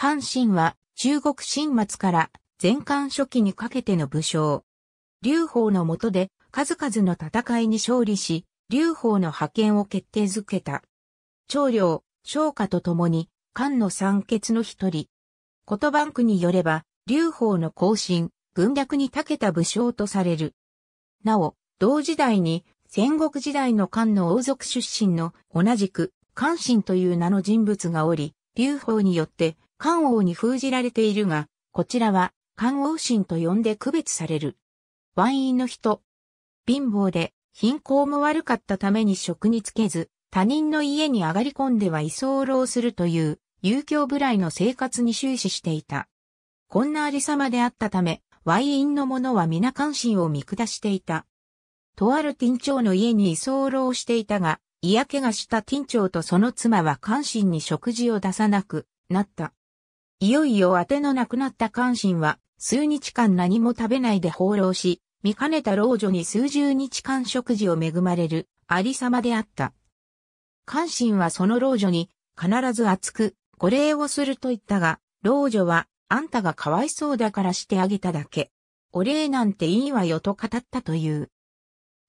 阪神は中国新末から前漢初期にかけての武将。劉邦の下で数々の戦いに勝利し、劉邦の派遣を決定づけた。長領、昇華と共に、漢の三傑の一人。言葉句によれば、劉邦の後進、軍略に長けた武将とされる。なお、同時代に、戦国時代の漢の王族出身の同じく、漢神という名の人物がおり、劉邦によって漢王に封じられているが、こちらは漢王神と呼んで区別される。ワインの人。貧乏で貧困も悪かったために職につけず、他人の家に上がり込んでは居候するという、遊興ぶらいの生活に終始していた。こんなありさまであったため、ワインの者は皆関心を見下していた。とある店長の家に居候していたが、嫌気がした店長とその妻は関心に食事を出さなくなった。いよいよ当てのなくなった関心は、数日間何も食べないで放浪し、見かねた老女に数十日間食事を恵まれる、ありさまであった。関心はその老女に、必ず厚く、ご礼をすると言ったが、老女は、あんたがかわいそうだからしてあげただけ。お礼なんていいわよと語ったという。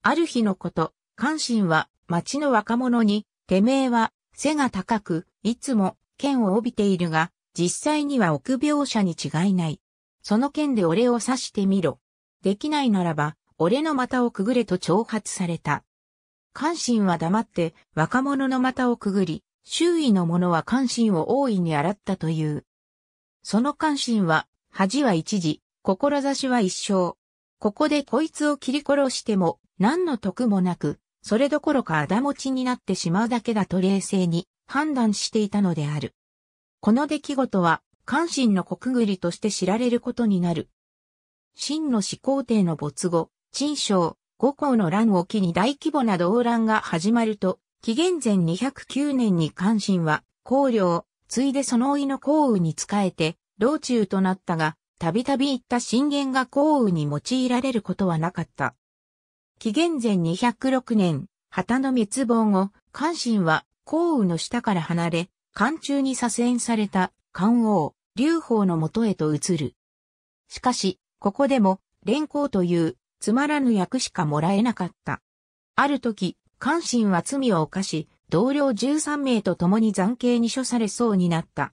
ある日のこと、関心は、町の若者に、てめえは、背が高く、いつも、剣を帯びているが、実際には臆病者に違いない。その件で俺を刺してみろ。できないならば、俺の股をくぐれと挑発された。関心は黙って若者の股をくぐり、周囲の者は関心を大いに洗ったという。その関心は、恥は一時、志は一生。ここでこいつを切り殺しても、何の得もなく、それどころか仇持ちになってしまうだけだと冷静に判断していたのである。この出来事は、関心の国栗として知られることになる。秦の始皇帝の没後、陳将、五皇の乱を機に大規模な動乱が始まると、紀元前209年に関心は、皇領、ついでその老いの皇雨に仕えて、老中となったが、たびたび行った信玄が皇雨に用いられることはなかった。紀元前206年、旗の滅亡後、関心は皇雨の下から離れ、艦中に左遷された漢王、劉邦のもとへと移る。しかし、ここでも、連行という、つまらぬ役しかもらえなかった。ある時、関心は罪を犯し、同僚13名と共に残刑に処されそうになった。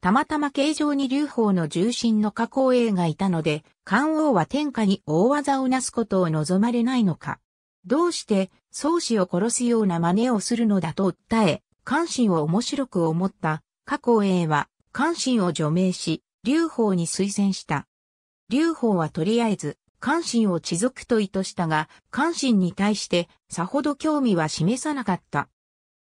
たまたま形状に劉邦の重心の加工映がいたので、漢王は天下に大技をなすことを望まれないのか。どうして、宗師を殺すような真似をするのだと訴え、関心を面白く思った加工英は関心を除名し、劉邦に推薦した。劉邦はとりあえず関心を知族と意図したが、関心に対してさほど興味は示さなかった。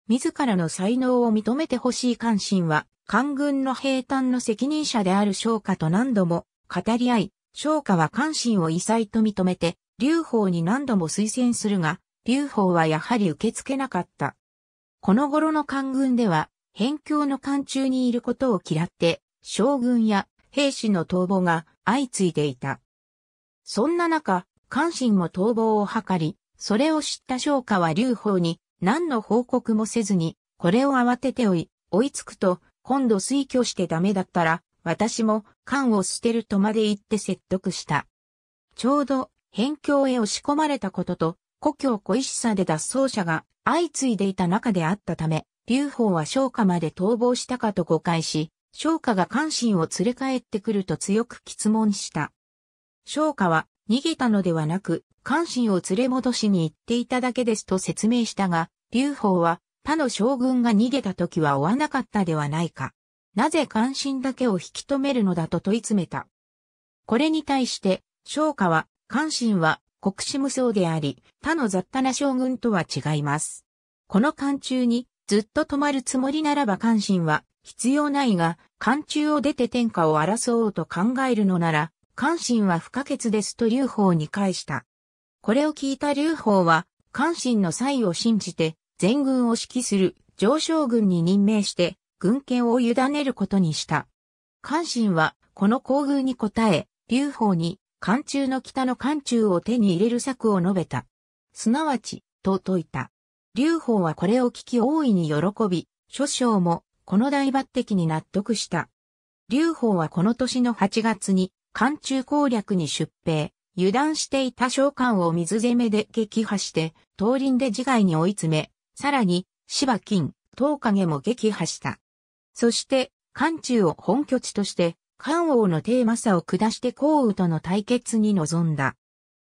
自らの才能を認めてほしい関心は、官軍の平坦の責任者である商家と何度も語り合い、商家は関心を異彩と認めて、劉邦に何度も推薦するが、劉邦はやはり受け付けなかった。この頃の官軍では、辺境の官中にいることを嫌って、将軍や兵士の逃亡が相次いでいた。そんな中、関心も逃亡を図り、それを知った商家は劉邦に何の報告もせずに、これを慌てて追い、追いつくと、今度推挙してダメだったら、私も官を捨てるとまで言って説得した。ちょうど、辺境へ押し込まれたことと、故郷小石さで脱走者が相次いでいた中であったため、劉邦は昇華まで逃亡したかと誤解し、昇華が関心を連れ帰ってくると強く質問した。昇華は逃げたのではなく、関心を連れ戻しに行っていただけですと説明したが、劉邦は他の将軍が逃げた時は追わなかったではないか。なぜ関心だけを引き止めるのだと問い詰めた。これに対して、昇華は、関心は国士無双であり、他の雑多な将軍とは違います。この艦中にずっと止まるつもりならば関心は必要ないが、艦中を出て天下を争おうと考えるのなら、関心は不可欠ですと劉邦に返した。これを聞いた劉邦は、関心の才を信じて、全軍を指揮する上将軍に任命して、軍権を委ねることにした。関心は、この厚遇に応え、劉邦に寒中の北の寒中を手に入れる策を述べた。すなわち、と説いた。劉邦はこれを聞き大いに喜び、諸将もこの大抜擢に納得した。劉邦はこの年の8月に寒中攻略に出兵、油断していた将官を水攻めで撃破して、東林で自害に追い詰め、さらに、芝金、東影も撃破した。そして、寒中を本拠地として、漢王の帝政を下して皇羽との対決に臨んだ。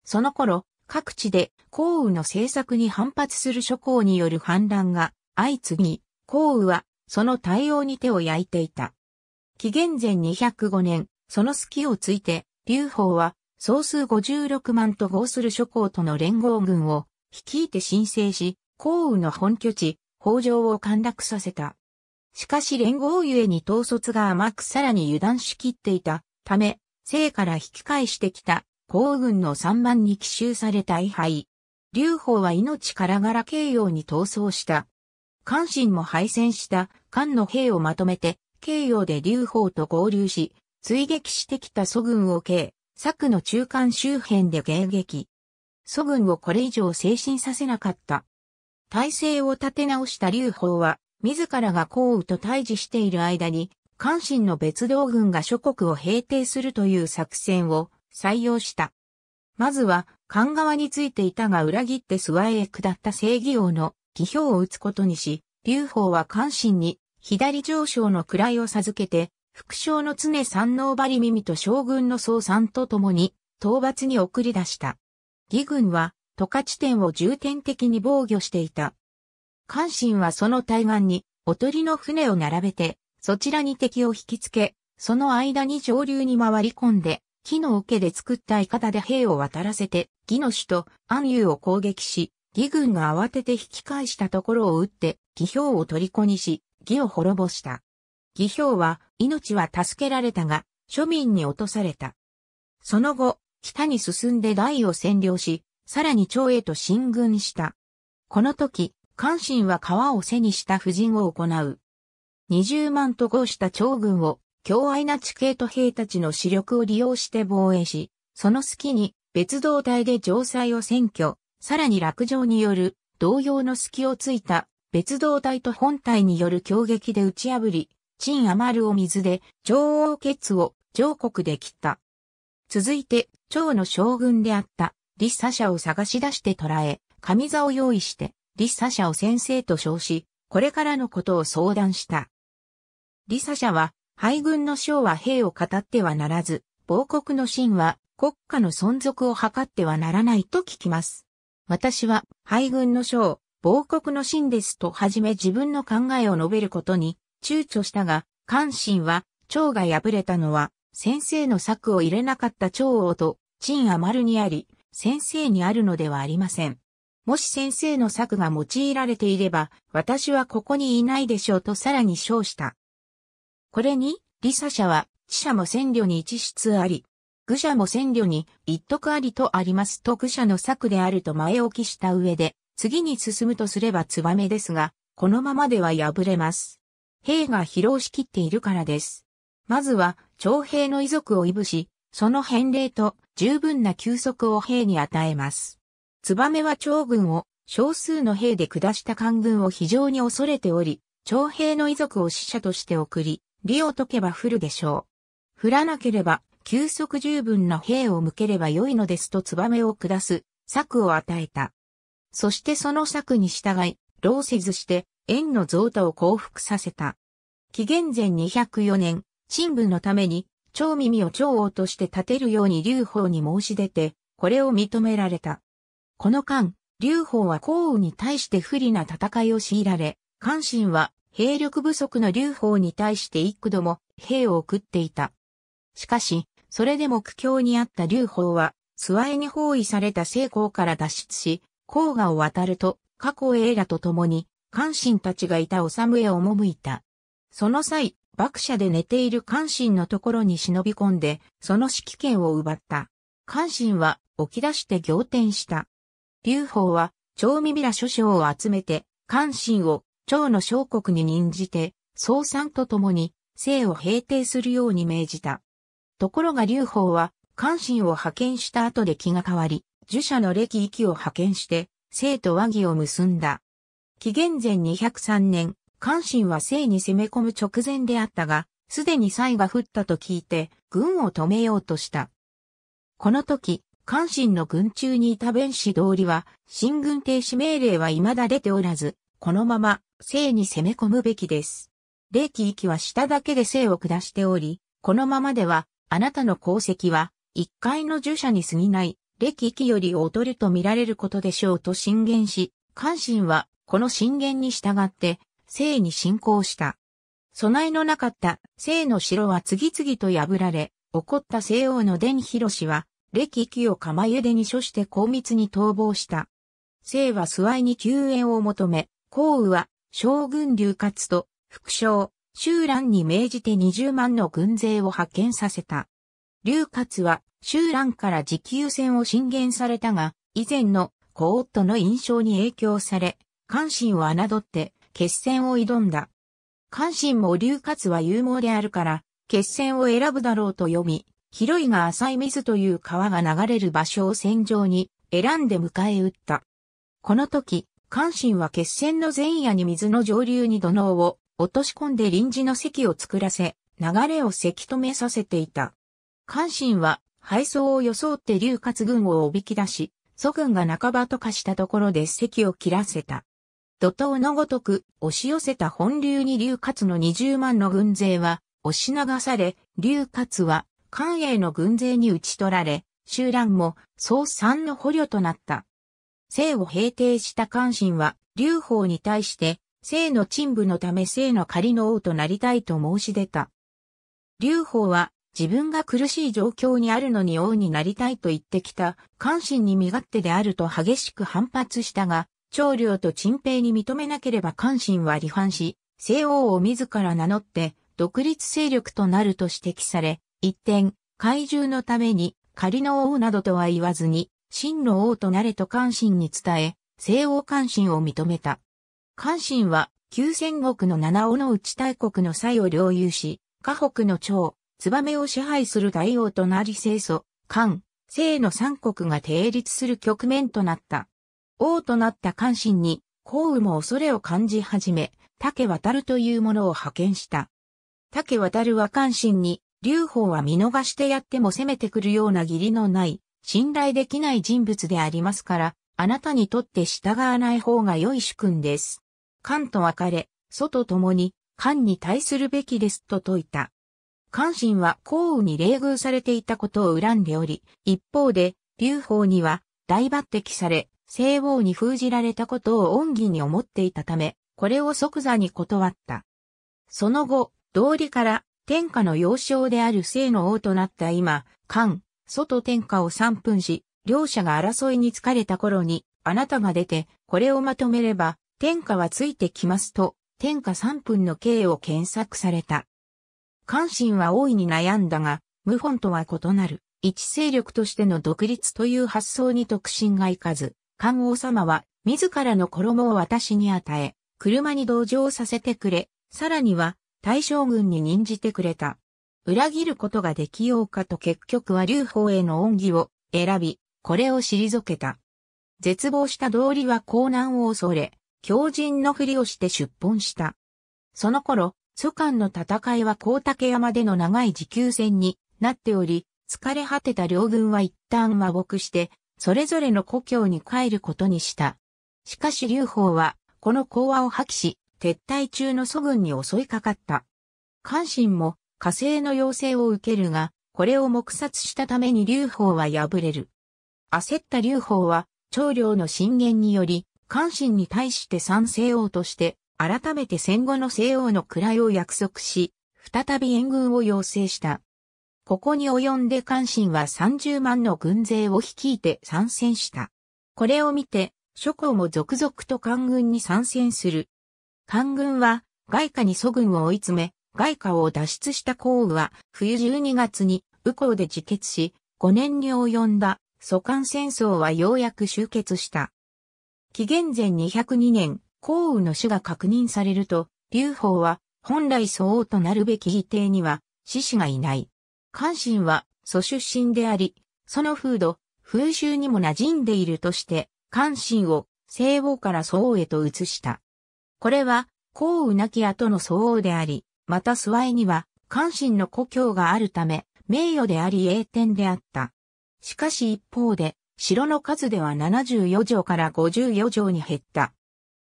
その頃、各地で皇羽の政策に反発する諸侯による反乱が相次ぎ、皇羽はその対応に手を焼いていた。紀元前205年、その隙をついて、劉邦は総数56万と合する諸侯との連合軍を率いて申請し、皇羽の本拠地、北条を陥落させた。しかし連合ゆえに統率が甘くさらに油断しきっていたため、生から引き返してきた皇軍の三番に奇襲された遺敗。劉邦は命からがら慶陽に逃走した。関心も敗戦した関の兵をまとめて、慶陽で劉邦と合流し、追撃してきた祖軍を慶、策の中間周辺で迎撃。祖軍をこれ以上精神させなかった。体制を立て直した劉邦は、自らが降雨と対峙している間に、関心の別道軍が諸国を平定するという作戦を採用した。まずは、関側についていたが裏切って諏訪へ下った正義王の義表を打つことにし、劉邦は関心に左上昇の位を授けて、副将の常三能張耳と将軍の総三と共に討伐に送り出した。義軍は、都下地点を重点的に防御していた。関心はその対岸に、おとりの船を並べて、そちらに敵を引きつけ、その間に上流に回り込んで、木の桶で作ったいかだで兵を渡らせて、義の首都安遊を攻撃し、義軍が慌てて引き返したところを撃って、義兵を虜にし、義を滅ぼした。義兵は、命は助けられたが、庶民に落とされた。その後、北に進んで大を占領し、さらに長へと進軍した。この時、関心は川を背にした婦人を行う。20万と号した長軍を、強愛な地形と兵たちの視力を利用して防衛し、その隙に別動隊で城塞を占拠、さらに落城による同様の隙をついた別動隊と本隊による攻撃で打ち破り、陳余るを水で上王決を上国で切った。続いて、趙の将軍であった李佐者を探し出して捕らえ、上座を用意して、リサ社を先生と称し、これからのことを相談した。リサ社は、敗軍の将は兵を語ってはならず、亡国の真は国家の存続を図ってはならないと聞きます。私は、敗軍の将、亡国の真ですとはじめ自分の考えを述べることに躊躇したが、関心は、蝶が敗れたのは、先生の策を入れなかった蝶王と、陳余るにあり、先生にあるのではありません。もし先生の策が用いられていれば、私はここにいないでしょうとさらに称した。これに、リサ社は、知者も占領に一室あり、愚者も占領に一徳ありとありますと愚者の策であると前置きした上で、次に進むとすればツバメですが、このままでは破れます。兵が疲労しきっているからです。まずは、徴兵の遺族をいぶし、その返礼と十分な休息を兵に与えます。ツバメは長軍を少数の兵で下した官軍を非常に恐れており、長兵の遺族を死者として送り、利を解けば降るでしょう。降らなければ、休息十分な兵を向ければ良いのですとツバメを下す、策を与えた。そしてその策に従い、老せずして、縁の増多を降伏させた。紀元前204年、陳聞のために、長耳を長王として立てるように劉邦に申し出て、これを認められた。この間、劉邦は項羽に対して不利な戦いを強いられ、関心は兵力不足の劉邦に対して幾度も兵を送っていた。しかし、それでも苦境にあった劉邦は、諏訪に包囲された成功から脱出し、黄河を渡ると、過去英らと共に、関心たちがいた治へ赴いた。その際、爆舎で寝ている関心のところに忍び込んで、その指揮権を奪った。関心は起き出して仰天した。劉邦は、長耳ら諸将を集めて、関心を、長の小国に任じて、総参と共に、姓を平定するように命じた。ところが劉邦は、関心を派遣した後で気が変わり、儒者の歴域を派遣して、生と和議を結んだ。紀元前203年、関心は生に攻め込む直前であったが、すでに歳が降ったと聞いて、軍を止めようとした。この時、関心の軍中にいた弁士通りは、進軍停止命令は未だ出ておらず、このまま、生に攻め込むべきです。霊気域は下だけで生を下しており、このままでは、あなたの功績は、一回の従者に過ぎない、霊気域より劣ると見られることでしょうと進言し、関心は、この進言に従って、生に進行した。備えのなかった生の城は次々と破られ、怒った西王の伝広氏は、歴を釜茹でに処して高密に逃亡した。聖は諏愛に救援を求め、項羽は将軍流活と副将、周蘭に命じて20万の軍勢を派遣させた。流活は周蘭から持久戦を進言されたが、以前の小夫の印象に影響され、関心を侮って決戦を挑んだ。関心も流活は勇猛であるから、決戦を選ぶだろうと読み、広いが浅い水という川が流れる場所を戦場に選んで迎え撃った。この時、関心は決戦の前夜に水の上流に土のうを落とし込んで臨時の席を作らせ、流れをせき止めさせていた。関心は敗走を装って劉活軍をおびき出し、祖軍が半ばと化したところで席を切らせた。土頭のごとく押し寄せた本流に劉活の20万の軍勢は押し流され、劉活は関営の軍勢に打ち取られ、集乱も総三の捕虜となった。姓を平定した関心は、劉邦に対して、姓の陳部のため姓の仮の王となりたいと申し出た。劉邦は、自分が苦しい状況にあるのに王になりたいと言ってきた、関心に身勝手であると激しく反発したが、長領と陳平に認めなければ関心は離反し、西王を自ら名乗って、独立勢力となると指摘され、一転、怪獣のために仮の王などとは言わずに、真の王となれと関心に伝え、西王関心を認めた。関心は、旧戦国の七尾の内大国の際を領有し、河北の長、燕を支配する大王となり清祖、関、西の三国が定立する局面となった。王となった関心に、皇羽も恐れを感じ始め、竹渡るというものを派遣した。竹渡るは関心に、劉邦は見逃してやっても攻めてくるような義理のない、信頼できない人物でありますから、あなたにとって従わない方が良い主君です。官と別れ、祖と共に、官に対するべきですと説いた。関心は幸運に礼遇されていたことを恨んでおり、一方で、劉邦には大抜擢され、西王に封じられたことを恩義に思っていたため、これを即座に断った。その後、道理から天下の要衝である聖の王となった今、漢、外天下を3分し、両者が争いに疲れた頃に、あなたが出て、これをまとめれば、天下はついてきますと、天下3分の刑を検索された。関心は大いに悩んだが、謀反とは異なる、一勢力としての独立という発想に特進がいかず、漢王様は、自らの衣を私に与え、車に同乗させてくれ、さらには、大将軍に任じてくれた。裏切ることができようかと結局は劉邦への恩義を選び、これを退けた。絶望した道理は江南を恐れ、狂人のふりをして出奔した。その頃、祖間の戦いは高竹山での長い持久戦になっており、疲れ果てた両軍は一旦和睦して、それぞれの故郷に帰ることにした。しかし劉邦は、この講和を破棄し、撤退中の祖軍に襲いかかった。関心も火星の要請を受けるが、これを黙殺したために劉邦は敗れる。焦った劉邦は、長領の進言により、関心に対して賛成王として、改めて戦後の西王の位を約束し、再び援軍を要請した。ここに及んで関心は30万の軍勢を率いて参戦した。これを見て、諸侯も続々と官軍に参戦する。官軍は外貨に祖軍を追い詰め、外貨を脱出した皇羽は冬12月に右項で自決し、5年に及んだ祖韓戦争はようやく終結した。紀元前202年、皇羽の死が確認されると、劉邦は本来相応となるべき否定には死死がいない。関心は祖出身であり、その風土、風習にも馴染んでいるとして、関心を西欧から宋へと移した。これは、項うなき跡の相応であり、また諏訪には、関心の故郷があるため、名誉であり栄典であった。しかし一方で、城の数では74条から54条に減った。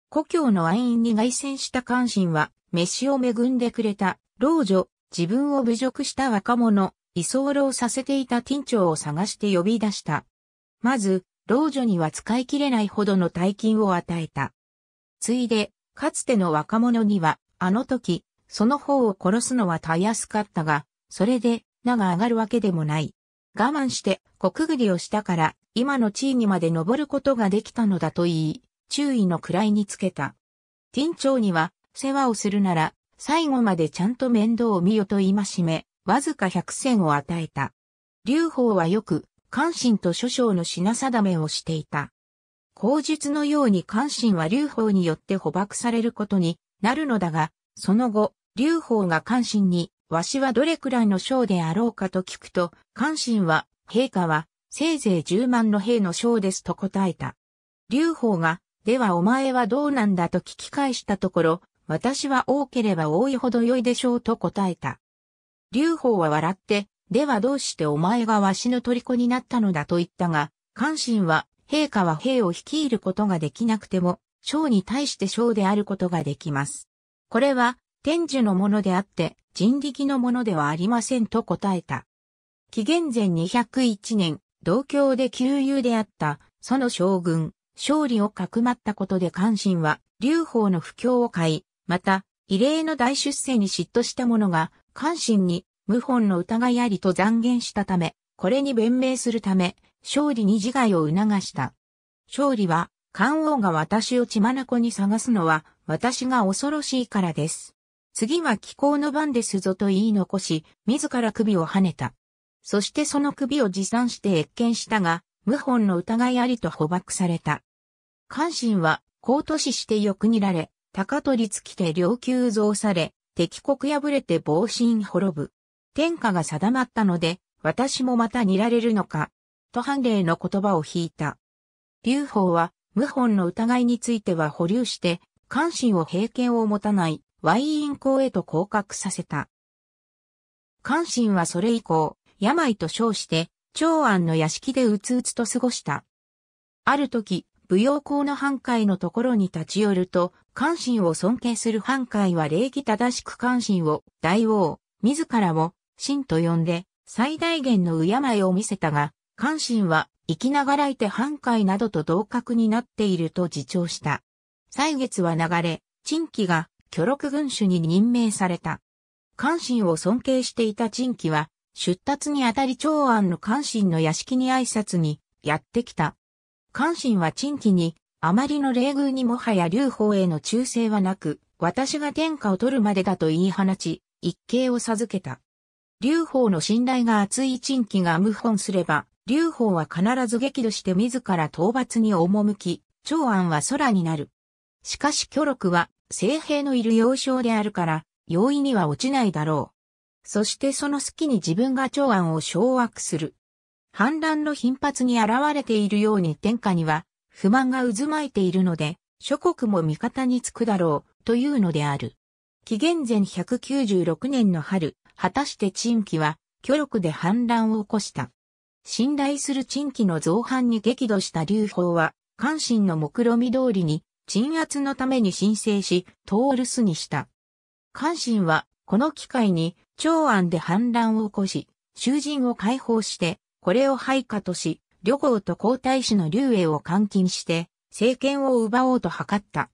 故郷の暗因に凱旋した関心は、飯を恵んでくれた、老女、自分を侮辱した若者、居候させていた店長を探して呼び出した。まず、老女には使い切れないほどの大金を与えた。ついで、かつての若者には、あの時、その方を殺すのはたやすかったが、それで、名が上がるわけでもない。我慢して、小くぐりをしたから、今の地位にまで登ることができたのだと言い、注意の位につけた。店長には、世話をするなら、最後までちゃんと面倒を見よと言いましめ、わずか百戦を与えた。劉邦はよく、関心と諸将の品定めをしていた。砲術のように関心は劉邦によって捕獲されることになるのだが、その後、劉邦が関心に、わしはどれくらいの将であろうかと聞くと、関心は、陛下は、せいぜい10万の兵の将ですと答えた。劉邦が、ではお前はどうなんだと聞き返したところ、私は多ければ多いほど良いでしょうと答えた。劉邦は笑って、ではどうしてお前がわしの虜になったのだと言ったが、関心は、陛下は兵を率いることができなくても、将に対して将であることができます。これは、天寿のものであって、人力のものではありませんと答えた。紀元前201年、同郷で旧友であった、その将軍、勝利をかくまったことで関心は、劉邦の不況を買い、また、異例の大出世に嫉妬した者が、関心に、謀反の疑いありと残言したため、これに弁明するため、勝利に自害を促した。勝利は、漢王が私を血眼に探すのは、私が恐ろしいからです。次は気候の番ですぞと言い残し、自ら首を跳ねた。そしてその首を持参して越見したが、謀反の疑いありと捕獲された。関心は、高都市して欲にられ、高取尽きて領級増され、敵国破れて防身滅ぶ。天下が定まったので、私もまた煮られるのか、と判例の言葉を引いた。劉邦は、謀反の疑いについては保留して、関心を平権を持たない、イン公へと降格させた。関心はそれ以降、病と称して、長安の屋敷でうつうつと過ごした。ある時、舞踊校の半会のところに立ち寄ると、関心を尊敬する半会は礼儀正しく関心を大王、自らも、神と呼んで、最大限の敬いを見せたが、関心は生きながらいて半壊などと同格になっていると自重した。歳月は流れ、陳記が巨録軍主に任命された。関心を尊敬していた陳記は、出立にあたり長安の関心の屋敷に挨拶にやってきた。関心は陳記に、あまりの冷遇にもはや劉邦への忠誠はなく、私が天下を取るまでだと言い放ち、一計を授けた。劉邦の信頼が厚い陳記が謀反すれば、劉邦は必ず激怒して自ら討伐に赴き、長安は空になる。しかし巨録は、聖兵のいる要衝であるから、容易には落ちないだろう。そしてその隙に自分が長安を掌握する。反乱の頻発に現れているように天下には不満が渦巻いているので、諸国も味方につくだろう、というのである。紀元前196年の春、果たして陳記は、巨録で反乱を起こした。信頼する陳記の造反に激怒した劉邦は、関心の目論見通りに、鎮圧のために申請し、通る守にした。関心は、この機会に、長安で反乱を起こし、囚人を解放して、これを配下とし、旅行と皇太子の劉英を監禁して、政権を奪おうと図った。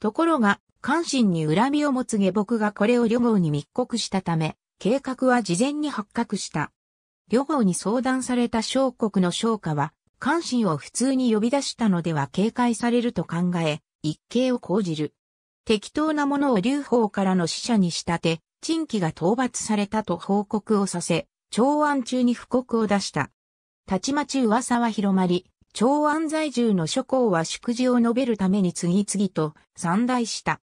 ところが、関心に恨みを持つ下僕がこれを旅行に密告したため、計画は事前に発覚した。旅号に相談された小国の商家は、関心を普通に呼び出したのでは警戒されると考え、一計を講じる。適当なものを劉邦からの死者に仕立て、陳記が討伐されたと報告をさせ、長安中に布告を出した。たちまち噂は広まり、長安在住の諸侯は祝辞を述べるために次々と散大した。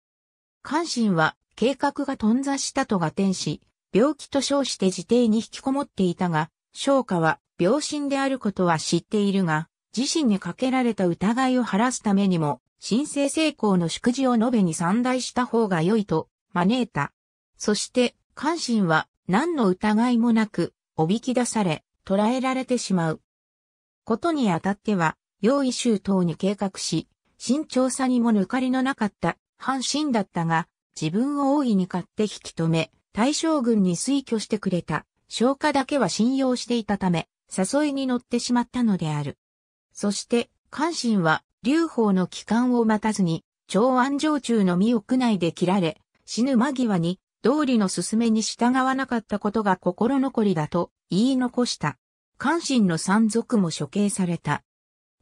関心は計画が頓挫したと合点し、病気と称して自邸に引きこもっていたが、翔家は病身であることは知っているが、自身にかけられた疑いを晴らすためにも、申請成功の祝辞を述べに散大した方が良いと、招いた。そして、関心は何の疑いもなく、おびき出され、捕らえられてしまう。ことにあたっては、用意周到に計画し、慎重さにも抜かりのなかった、半身だったが、自分を大いに買って引き止め、大将軍に推挙してくれた、消華だけは信用していたため、誘いに乗ってしまったのである。そして、関心は、劉邦の帰還を待たずに、長安城中の身を区内で切られ、死ぬ間際に、道理の勧めに従わなかったことが心残りだと言い残した。関心の山賊も処刑された。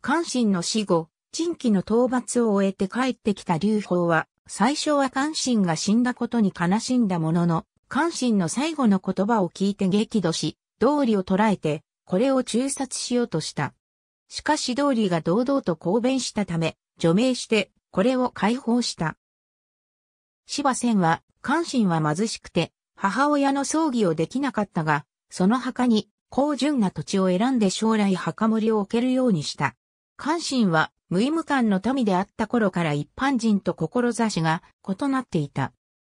関心の死後、陳期の討伐を終えて帰ってきた劉邦は、最初は関心が死んだことに悲しんだものの、関心の最後の言葉を聞いて激怒し、道理を捉えて、これを中殺しようとした。しかし道理が堂々と抗弁したため、除名して、これを解放した。芝仙は、関心は貧しくて、母親の葬儀をできなかったが、その墓に、高純な土地を選んで将来墓守を置けるようにした。関心は、無意無感の民であった頃から一般人と志が異なっていた。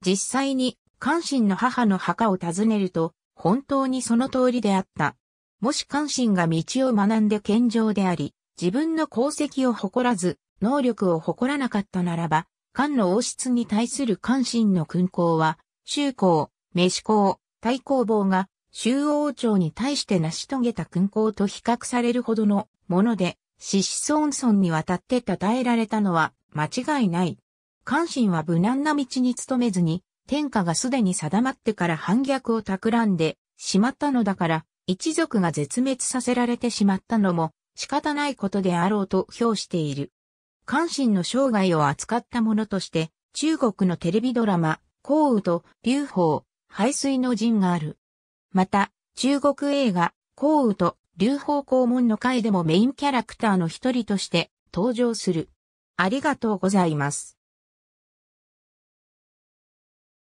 実際に関心の母の墓を訪ねると、本当にその通りであった。もし関心が道を学んで健常であり、自分の功績を誇らず、能力を誇らなかったならば、漢の王室に対する関心の勲功は、周公、飯子公、太公坊が、周王朝に対して成し遂げた勲功と比較されるほどのもので、死子孫ンにわたって称えられたのは間違いない。関心は無難な道に努めずに、天下がすでに定まってから反逆を企んでしまったのだから、一族が絶滅させられてしまったのも仕方ないことであろうと評している。関心の生涯を扱ったものとして、中国のテレビドラマ、降雨と流法、排水の陣がある。また、中国映画、降雨と流法公門の会でもメインキャラクターの一人として登場する。ありがとうございます。